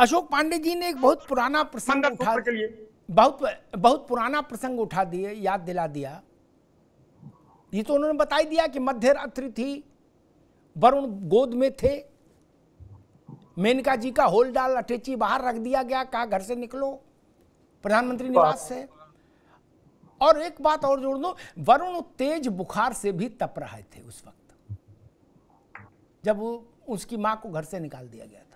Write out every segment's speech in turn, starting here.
अशोक पांडे जी ने एक बहुत पुराना प्रसंग उठा के लिए बहुत बहुत पुराना प्रसंग उठा दिए याद दिला दिया ये तो उन्होंने बताई दिया कि मध्य रात्रि थी वरुण गोद में थे मेनका जी का होल डाल अटैची बाहर रख दिया गया कहा घर से निकलो प्रधानमंत्री निवास से और एक बात और जोड़ दो वरुण तेज बुखार से भी तप रहे थे उस वक्त जब उसकी मां को घर से निकाल दिया गया था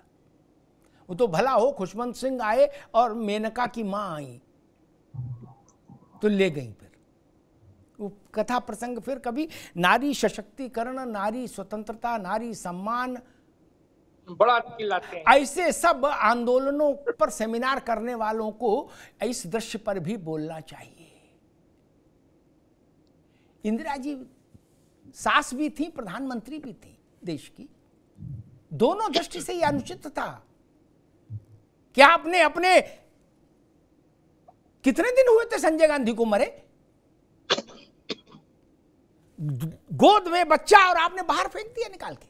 वो तो भला हो खुशवंत सिंह आए और मेनका की माँ आई तो ले गई फिर वो कथा प्रसंग फिर कभी नारी सशक्तिकरण नारी स्वतंत्रता नारी सम्मान बड़ा हैं ऐसे सब आंदोलनों पर सेमिनार करने वालों को इस दृश्य पर भी बोलना चाहिए इंदिरा जी सास भी थी प्रधानमंत्री भी थी देश की दोनों दृष्टि से यह अनुचित था क्या आपने अपने कितने दिन हुए थे संजय गांधी को मरे गोद में बच्चा और आपने बाहर फेंक दिया निकाल के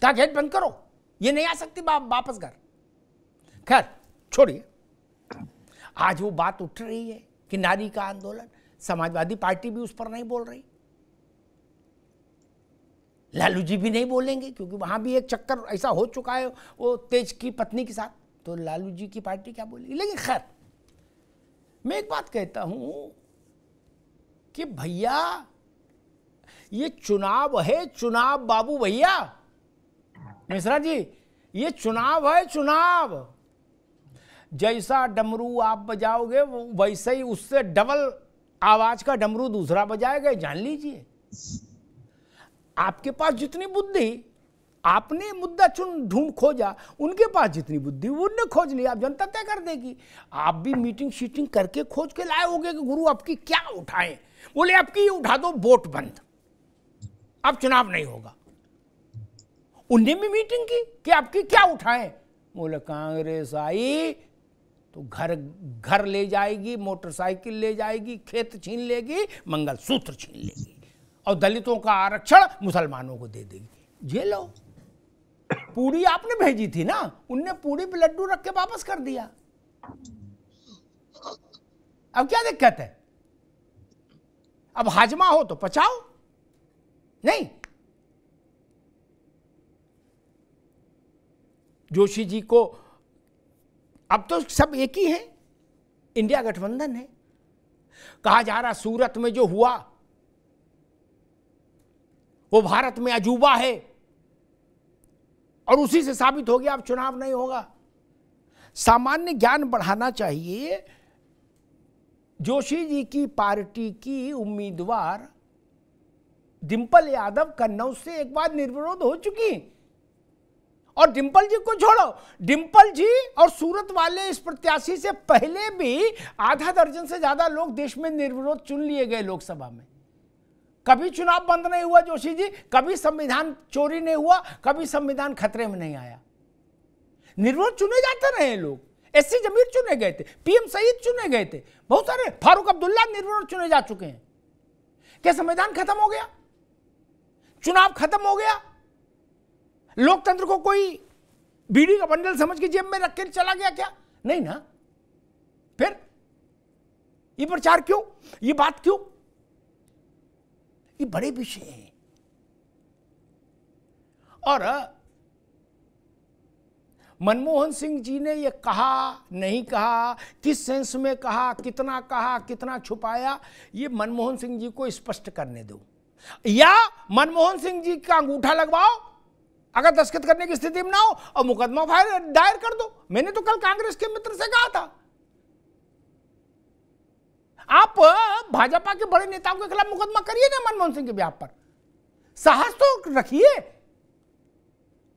क्या गेट बंद करो ये नहीं आ सकती बाप वापस घर खैर छोड़िए आज वो बात उठ रही है कि नारी का आंदोलन समाजवादी पार्टी भी उस पर नहीं बोल रही लालू जी भी नहीं बोलेंगे क्योंकि वहाँ भी एक चक्कर ऐसा हो चुका है वो तेज की पत्नी के साथ तो लालू जी की पार्टी क्या बोलेगी लेकिन खैर मैं एक बात कहता हूँ कि भैया ये चुनाव है चुनाव बाबू भैया मिश्रा जी ये चुनाव है चुनाव जैसा डमरू आप बजाओगे वैसे ही उससे डबल आवाज का डमरू दूसरा बजाएगा जान लीजिए आपके पास जितनी बुद्धि आपने मुद्दा चुन ढूंढ खोजा उनके पास जितनी बुद्धि उनने खोज लिया आप जनता तय कर देगी आप भी मीटिंग शीटिंग करके खोज के लाए होंगे कि गुरु आपकी क्या उठाएं बोले आपकी उठा दो वोट बंद अब चुनाव नहीं होगा उनने भी मीटिंग की कि आपकी क्या उठाएं बोले कांग्रेस आई तो घर घर ले जाएगी मोटरसाइकिल ले जाएगी खेत छीन लेगी मंगलसूत्र छीन लेगी और दलितों का आरक्षण मुसलमानों को दे देगी ये लो पूरी आपने भेजी थी ना उनने पूरी पे लड्डू रख के वापस कर दिया अब क्या दिक्कत है अब हाजमा हो तो पचाओ नहीं जोशी जी को अब तो सब एक ही है इंडिया गठबंधन है कहा जा रहा सूरत में जो हुआ वो भारत में अजूबा है और उसी से साबित हो गया अब चुनाव नहीं होगा सामान्य ज्ञान बढ़ाना चाहिए जोशी जी की पार्टी की उम्मीदवार डिम्पल यादव कन्नौज से एक बार निर्विरोध हो चुकी और डिम्पल जी को छोड़ो डिम्पल जी और सूरत वाले इस प्रत्याशी से पहले भी आधा दर्जन से ज्यादा लोग देश में निर्विरोध चुन लिए गए लोकसभा में कभी चुनाव बंद नहीं हुआ जोशी जी कभी संविधान चोरी नहीं हुआ कभी संविधान खतरे में नहीं आया निर्वोध चुने जाते रहे लोग एस सी जमीर चुने गए थे पीएम सईद चुने गए थे बहुत सारे फारूक अब्दुल्ला निर्वोध चुने जा चुके हैं क्या संविधान खत्म हो गया चुनाव खत्म हो गया लोकतंत्र को कोई बीड़ी का बंडल समझ के जेब में रख के चला गया क्या नहीं ना फिर ये प्रचार क्यों ये बात क्यों ये बड़े विषय हैं और मनमोहन सिंह जी ने ये कहा नहीं कहा किस सेंस में कहा कितना कहा कितना छुपाया ये मनमोहन सिंह जी को स्पष्ट करने दो या मनमोहन सिंह जी का अंगूठा लगवाओ अगर दस्तखत करने की स्थिति में ना हो और मुकदमा फायर दायर कर दो मैंने तो कल कांग्रेस के मित्र से कहा था आप भाजपा के बड़े नेताओं के खिलाफ मुकदमा करिए ना मनमोहन सिंह के ब्याह पर साहस तो रखिए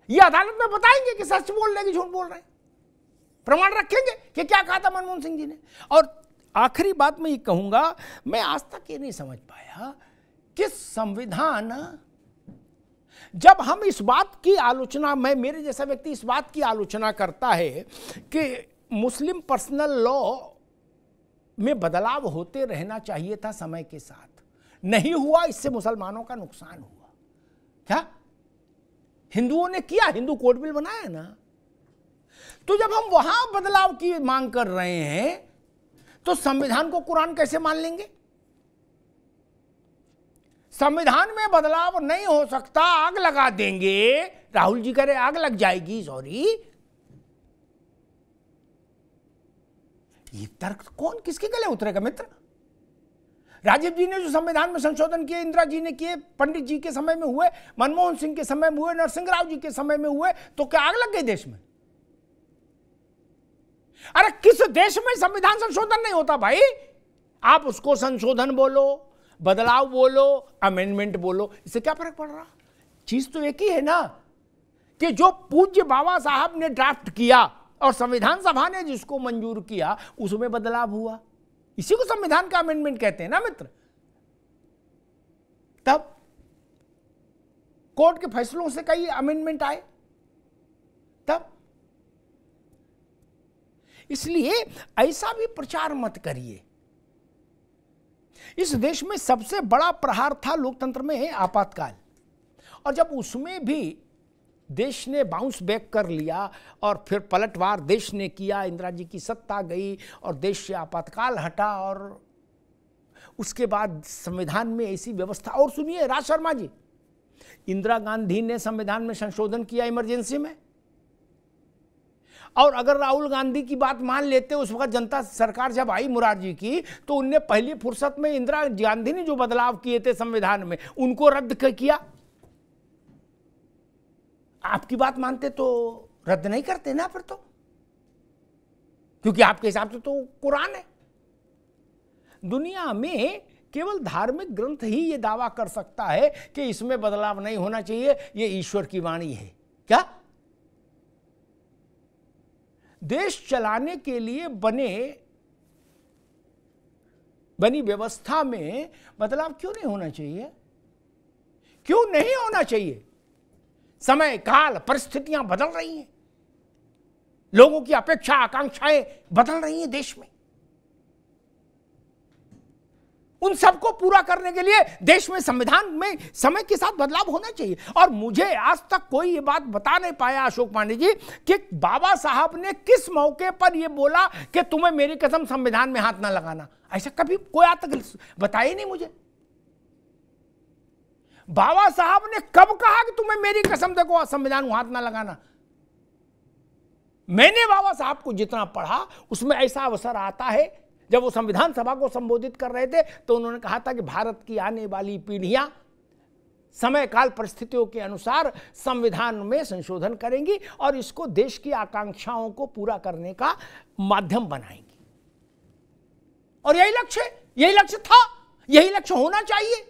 ये अदालत में बताएंगे कि सच बोल रहे कि झूठ बोल रहे प्रमाण रखेंगे कि क्या कहा था मनमोहन सिंह जी ने और आखिरी बात मैं ये कहूंगा मैं आज तक ये नहीं समझ पाया कि संविधान जब हम इस बात की आलोचना मैं मेरे जैसा व्यक्ति इस बात की आलोचना करता है कि मुस्लिम पर्सनल लॉ में बदलाव होते रहना चाहिए था समय के साथ नहीं हुआ इससे मुसलमानों का नुकसान हुआ क्या हिंदुओं ने किया हिंदू कोर्ट बिल बनाया ना तो जब हम वहां बदलाव की मांग कर रहे हैं तो संविधान को कुरान कैसे मान लेंगे संविधान में बदलाव नहीं हो सकता आग लगा देंगे राहुल जी कह रहे आग लग जाएगी सॉरी ये तर्क तो कौन किसके गले उतरेगा मित्र राजीव जी ने जो संविधान में संशोधन किए इंदिरा जी ने किए पंडित जी के समय में हुए मनमोहन सिंह के समय में हुए नरसिंह राव जी के समय में हुए तो क्या आग लग गई देश में अरे किस देश में संविधान संशोधन नहीं होता भाई आप उसको संशोधन बोलो बदलाव बोलो अमेंडमेंट बोलो इससे क्या फर्क पड़ रहा चीज तो एक ही है ना कि जो पूज्य बाबा साहब ने ड्राफ्ट किया और संविधान सभा ने जिसको मंजूर किया उसमें बदलाव हुआ इसी को संविधान का अमेंडमेंट कहते हैं ना मित्र तब कोर्ट के फैसलों से कई अमेंडमेंट आए तब इसलिए ऐसा भी प्रचार मत करिए इस देश में सबसे बड़ा प्रहार था लोकतंत्र में आपातकाल और जब उसमें भी देश ने बाउंस बैक कर लिया और फिर पलटवार देश ने किया इंदिरा जी की सत्ता गई और देश से आपातकाल हटा और उसके बाद संविधान में ऐसी व्यवस्था और सुनिए राज शर्मा जी इंदिरा गांधी ने संविधान में संशोधन किया इमरजेंसी में और अगर राहुल गांधी की बात मान लेते उस वक्त जनता सरकार जब आई मुरारजी की तो उनने पहली फुर्सत में इंदिरा गांधी ने जो बदलाव किए थे संविधान में उनको रद्द किया आपकी बात मानते तो रद्द नहीं करते ना फिर तो क्योंकि आपके हिसाब से तो कुरान है दुनिया में केवल धार्मिक ग्रंथ ही यह दावा कर सकता है कि इसमें बदलाव नहीं होना चाहिए यह ईश्वर की वाणी है क्या देश चलाने के लिए बने बनी व्यवस्था में बदलाव क्यों नहीं होना चाहिए क्यों नहीं होना चाहिए समय काल परिस्थितियां बदल रही हैं लोगों की अपेक्षा आकांक्षाएं बदल रही हैं देश में उन सबको पूरा करने के लिए देश में संविधान में समय के साथ बदलाव होना चाहिए और मुझे आज तक कोई ये बात बता नहीं पाया अशोक पांडे जी कि बाबा साहब ने किस मौके पर यह बोला कि तुम्हें मेरी कसम संविधान में हाथ ना लगाना ऐसा कभी कोई आज तक बताया नहीं मुझे बाबा साहब ने कब कहा कि तुम्हें मेरी कसम देखो संविधान को हाथ ना लगाना मैंने बाबा साहब को जितना पढ़ा उसमें ऐसा अवसर आता है जब वो संविधान सभा को संबोधित कर रहे थे तो उन्होंने कहा था कि भारत की आने वाली पीढ़ियां समय काल परिस्थितियों के अनुसार संविधान में संशोधन करेंगी और इसको देश की आकांक्षाओं को पूरा करने का माध्यम बनाएंगी और यही लक्ष्य यही लक्ष्य था यही लक्ष्य होना चाहिए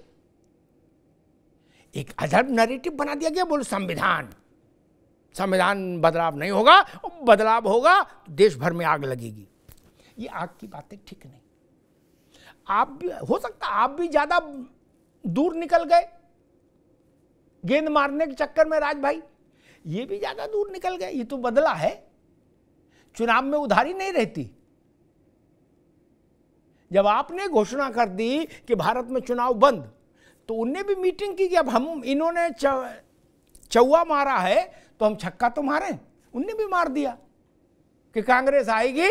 एक अजब नैरेटिव बना दिया गया बोलो संविधान संविधान बदलाव नहीं होगा बदलाव होगा देश भर में आग लगेगी ये आग की बातें ठीक नहीं आप भी हो सकता आप भी ज़्यादा दूर निकल गए गेंद मारने के चक्कर में राज भाई ये भी ज़्यादा दूर निकल गए ये तो बदला है चुनाव में उधारी नहीं रहती जब आपने घोषणा कर दी कि भारत में चुनाव बंद तो उनने भी मीटिंग की कि अब हम इन्होंने चौवा मारा है तो हम छक्का तो मारे उनने भी मार दिया कि कांग्रेस आएगी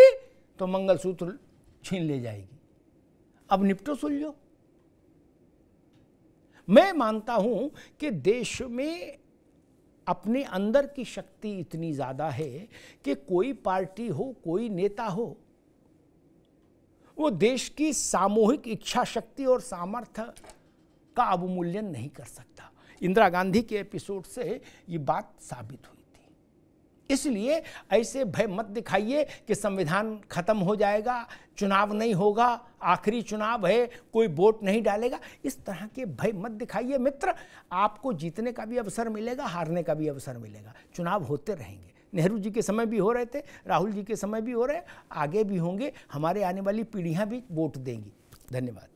तो मंगलसूत्र छीन ले जाएगी अब निपटो सुलझो मैं मानता हूं कि देश में अपने अंदर की शक्ति इतनी ज़्यादा है कि कोई पार्टी हो कोई नेता हो वो देश की सामूहिक इच्छा शक्ति और सामर्थ्य का अवमूल्यन नहीं कर सकता इंदिरा गांधी के एपिसोड से ये बात साबित हुई थी इसलिए ऐसे भय मत दिखाइए कि संविधान खत्म हो जाएगा चुनाव नहीं होगा आखिरी चुनाव है कोई वोट नहीं डालेगा इस तरह के भय मत दिखाइए मित्र आपको जीतने का भी अवसर मिलेगा हारने का भी अवसर मिलेगा चुनाव होते रहेंगे नेहरू जी के समय भी हो रहे थे राहुल जी के समय भी हो रहे आगे भी होंगे हमारे आने वाली पीढ़ियाँ भी वोट देंगी धन्यवाद